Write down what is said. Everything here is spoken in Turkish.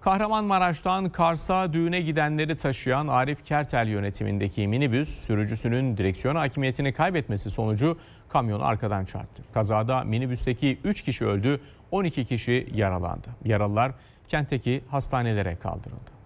Kahramanmaraş'tan Kars'a düğüne gidenleri taşıyan Arif Kertel yönetimindeki minibüs sürücüsünün direksiyon hakimiyetini kaybetmesi sonucu kamyonu arkadan çarptı. Kazada minibüsteki 3 kişi öldü, 12 kişi yaralandı. Yaralılar kentteki hastanelere kaldırıldı.